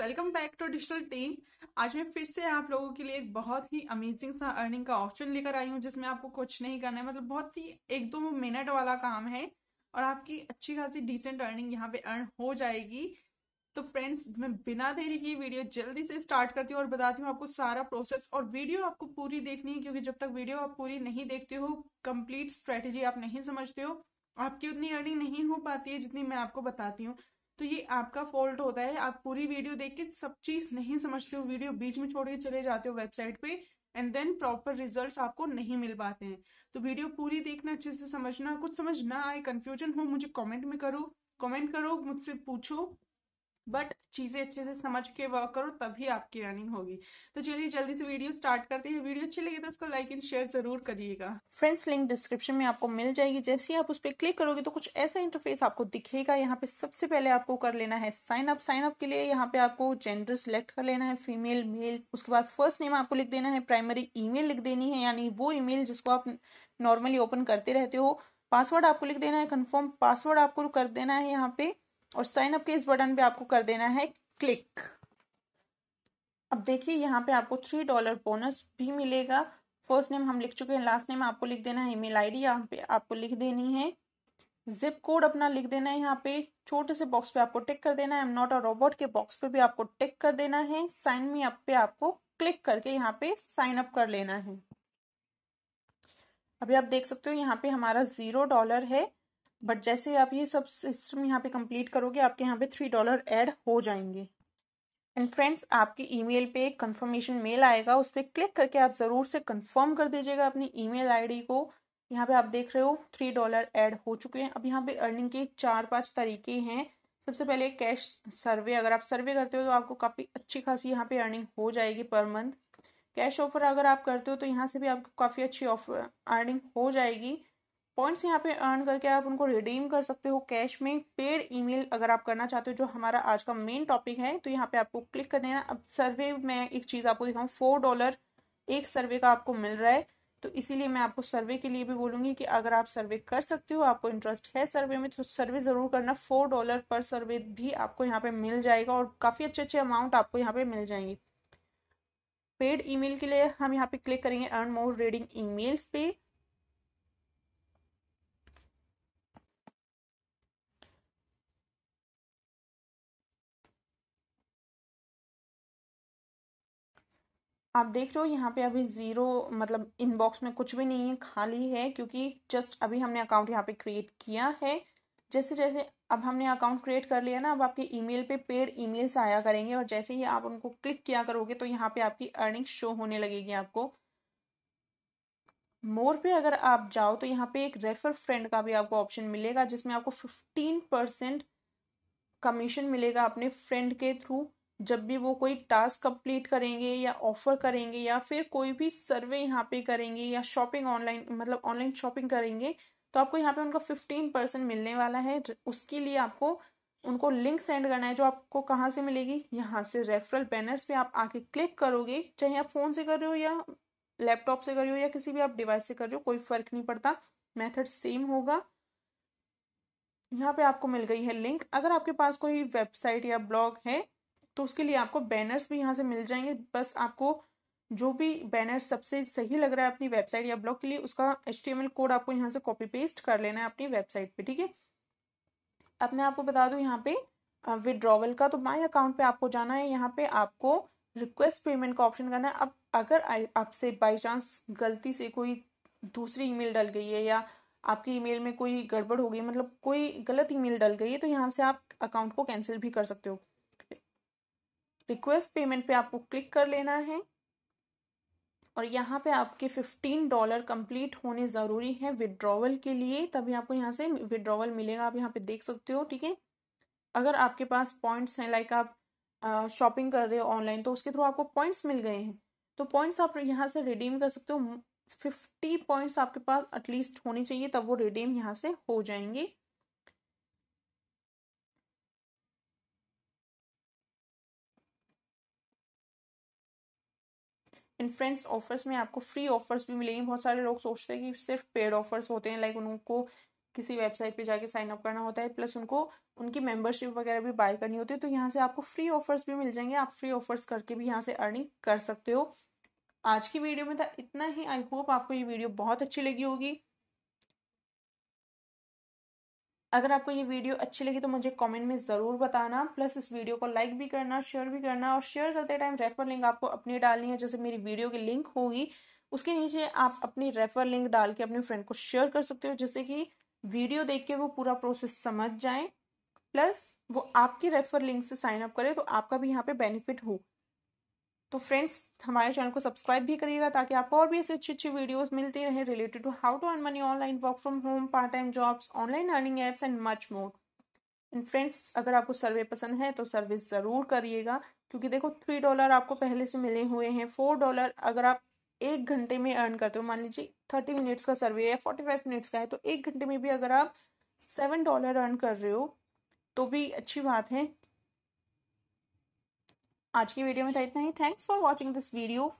welcome back to digital team आज मैं फिर से आप लोगों के लिए एक बहुत ही अमेजिंग सा अर्निंग का ऑप्शन लेकर आई हूँ जिसमें आपको कुछ नहीं करना है मतलब बहुत ही एक दो मिनट वाला काम है और आपकी अच्छी खासी डिसेंट अर्निंग यहाँ पे अर्न हो जाएगी तो फ्रेंड्स मैं बिना देरी की वीडियो जल्दी से स्टार्ट करती हूँ और बताती हूँ आपको सारा प्रोसेस और वीडियो आपको पूरी देखनी है क्योंकि जब तक वीडियो आप पूरी नहीं देखते हो कंप्लीट स्ट्रेटेजी आप नहीं समझते हो आपकी उतनी अर्निंग नहीं हो पाती है जितनी मैं आपको बताती हूँ तो ये आपका फॉल्ट होता है आप पूरी वीडियो देख के सब चीज नहीं समझते हो वीडियो बीच में छोड़ के चले जाते हो वेबसाइट पे एंड देन प्रॉपर रिजल्ट्स आपको नहीं मिल पाते हैं तो वीडियो पूरी देखना अच्छे से समझना कुछ समझ ना आए कन्फ्यूजन हो मुझे कमेंट में करो कमेंट करो मुझसे पूछो बट चीजें अच्छे से समझ के वर्क करो तभी आपकी रनिंग होगी तो चलिए जल्दी से वीडियो स्टार्ट करते हैं वीडियो अच्छी लगी तो उसको लाइक एंड शेयर जरूर करिएगा फ्रेंड्स लिंक डिस्क्रिप्शन में आपको मिल जाएगी जैसे ही आप उस पर क्लिक करोगे तो कुछ ऐसा इंटरफेस आपको दिखेगा यहाँ पे सबसे पहले आपको कर लेना है साइन अप साइन अप के लिए यहाँ पे आपको जेंडर सिलेक्ट कर लेना है फीमेल मेल उसके बाद फर्स्ट नेम आपको लिख देना है प्राइमरी ईमेल लिख देनी है यानी वो ईमेल जिसको आप नॉर्मली ओपन करते रहते हो पासवर्ड आपको लिख देना है कन्फर्म पासवर्ड आपको कर देना है यहाँ पे और साइन अप के इस बटन पे आपको कर देना है क्लिक अब देखिए यहाँ पे आपको थ्री डॉलर बोनस भी मिलेगा फर्स्ट नेम हम लिख चुके हैं लास्ट नेम आपको लिख देना है ईमेल आईडी यहाँ पे आपको लिख देनी है जिप कोड अपना लिख देना है यहाँ पे छोटे से बॉक्स पे आपको टिक कर देना है एम नॉट अ रोबोट के बॉक्स पे भी आपको टिक कर देना है साइन मी अप पे आपको क्लिक करके यहाँ पे साइन अप कर लेना है अभी आप देख सकते हो यहाँ पे हमारा जीरो डॉलर है बट जैसे आप ये सब सिस्टम यहाँ पे कंप्लीट करोगे आपके यहाँ पे थ्री डॉलर एड हो जाएंगे एंड फ्रेंड्स आपके ईमेल पे एक कंफर्मेशन मेल आएगा उस पर क्लिक करके आप ज़रूर से कंफर्म कर दीजिएगा अपनी ईमेल आईडी को यहाँ पे आप देख रहे हो थ्री डॉलर एड हो चुके हैं अब यहाँ पे अर्निंग के चार पांच तरीके हैं सबसे पहले कैश सर्वे अगर आप सर्वे करते हो तो आपको काफ़ी अच्छी खासी यहाँ पे अर्निंग हो जाएगी पर मंथ कैश ऑफर अगर आप करते हो तो यहाँ से भी आपको काफ़ी अच्छी ऑफर अर्निंग हो जाएगी पॉइंट्स यहाँ पे अर्न करके आप उनको रिडीम कर सकते हो कैश में पेड ईमेल अगर आप करना चाहते हो जो हमारा आज का मेन टॉपिक है तो यहाँ पे आपको क्लिक कर देना अब सर्वे में एक चीज़ आपको दिखाऊँ फोर डॉलर एक सर्वे का आपको मिल रहा है तो इसीलिए मैं आपको सर्वे के लिए भी बोलूंगी कि अगर आप सर्वे कर सकते हो आपको इंटरेस्ट है सर्वे में तो सर्वे ज़रूर करना फोर डॉलर पर सर्वे भी आपको यहाँ पे मिल जाएगा और काफ़ी अच्छे अच्छे अमाउंट आपको यहाँ पे मिल जाएंगे पेड ईमेल के लिए हम यहाँ पे क्लिक करेंगे अर्न मोर रीडिंग ईमेल्स पे आप देख रहे हो यहाँ पे अभी ज़ीरो मतलब इनबॉक्स में कुछ भी नहीं है खाली है क्योंकि जस्ट अभी हमने अकाउंट यहाँ पे क्रिएट किया है जैसे जैसे अब हमने अकाउंट क्रिएट कर लिया ना अब आपके ईमेल पे पेड ईमेल्स आया करेंगे और जैसे ही आप उनको क्लिक किया करोगे तो यहाँ पे आपकी अर्निंग शो होने लगेगी आपको मोर पे अगर आप जाओ तो यहाँ पे एक रेफर फ्रेंड का भी आपको ऑप्शन मिलेगा जिसमें आपको फिफ्टीन परसेंट कमीशन मिलेगा अपने फ्रेंड के थ्रू जब भी वो कोई टास्क कंप्लीट करेंगे या ऑफर करेंगे या फिर कोई भी सर्वे यहाँ पे करेंगे या शॉपिंग ऑनलाइन मतलब ऑनलाइन शॉपिंग करेंगे तो आपको यहाँ पे उनका फिफ्टीन परसेंट मिलने वाला है उसके लिए आपको उनको लिंक सेंड करना है जो आपको कहाँ से मिलेगी यहाँ से रेफरल बैनर्स पे आप आके क्लिक करोगे चाहे आप फ़ोन से कर रहे हो या लैपटॉप से कर रहे हो या किसी भी आप डिवाइस से कर रहे हो कोई फ़र्क नहीं पड़ता मेथड सेम होगा यहाँ पे आपको मिल गई है लिंक अगर आपके पास कोई वेबसाइट या ब्लॉग है तो उसके लिए आपको बैनर्स भी यहाँ से मिल जाएंगे बस आपको जो भी बैनर सबसे सही लग रहा है अपनी वेबसाइट या ब्लॉग के लिए उसका एच कोड आपको यहाँ से कॉपी पेस्ट कर लेना है अपनी वेबसाइट पे ठीक है अब मैं आपको बता दू यहाँ पे विड्रॉवल का तो माई अकाउंट पे आपको जाना है यहाँ पे आपको रिक्वेस्ट पेमेंट का ऑप्शन करना है अब अगर आपसे बाई चांस गलती से कोई दूसरी ईमेल डल गई है या आपकी ईमेल में कोई गड़बड़ हो गई मतलब कोई गलत ईमेल डल गई है तो यहाँ से आप अकाउंट को कैंसिल भी कर सकते हो रिक्वेस्ट पेमेंट पे आपको क्लिक कर लेना है और यहाँ पे आपके फिफ्टीन डॉलर कंप्लीट होने ज़रूरी है विड्रॉवल के लिए तभी आपको यहाँ से विड्रॉवल मिलेगा आप यहाँ पे देख सकते हो ठीक है अगर आपके पास पॉइंट्स हैं लाइक आप शॉपिंग कर रहे हो ऑनलाइन तो उसके थ्रू आपको पॉइंट्स मिल गए हैं तो पॉइंट्स आप यहाँ से रिडीम कर सकते हो फिफ्टी पॉइंट्स आपके पास एटलीस्ट होने चाहिए तब वो रिडीम यहाँ से हो जाएंगे इन्फ्रेंस फ्रेंड्स ऑफर्स में आपको फ्री ऑफर्स भी मिलेंगे बहुत सारे लोग सोचते हैं कि सिर्फ पेड ऑफर्स होते हैं लाइक उनको किसी वेबसाइट पे जाके साइन अप करना होता है प्लस उनको उनकी मेंबरशिप वगैरह भी बाय करनी होती है तो यहाँ से आपको फ्री ऑफर्स भी मिल जाएंगे आप फ्री ऑफर्स करके भी यहाँ से अर्निंग कर सकते हो आज की वीडियो में था इतना ही आई होप आपको ये वीडियो बहुत अच्छी लगी होगी अगर आपको ये वीडियो अच्छी लगी तो मुझे कमेंट में ज़रूर बताना प्लस इस वीडियो को लाइक भी करना शेयर भी करना और शेयर करते टाइम रेफर लिंक आपको अपनी डालनी है जैसे मेरी वीडियो की लिंक होगी उसके नीचे आप अपनी रेफर लिंक डाल के अपने फ्रेंड को शेयर कर सकते हो जैसे कि वीडियो देख के वो पूरा प्रोसेस समझ जाए प्लस वो आपकी रेफर लिंक से साइन अप करे तो आपका भी यहाँ पे बेनिफिट हो तो फ्रेंड्स हमारे चैनल को सब्सक्राइब भी करिएगा ताकि आपको और भी ऐसे अच्छी अच्छी वीडियोस मिलती रहे related to how to earn money online work from home part time jobs online earning apps and much more and friends अगर आपको सर्वे पसंद है तो सर्वे ज़रूर करिएगा क्योंकि देखो थ्री डॉलर आपको पहले से मिले हुए हैं फोर डॉलर अगर आप एक घंटे में अर्न करते हो मान लीजिए थर्टी मिनट्स का सर्वे है फोर्टी फाइव मिनट्स का है तो एक घंटे में भी अगर आप सेवन डॉलर अर्न कर रहे हो तो भी अच्छी बात है आज की वीडियो में था तो इतना ही thanks for watching this video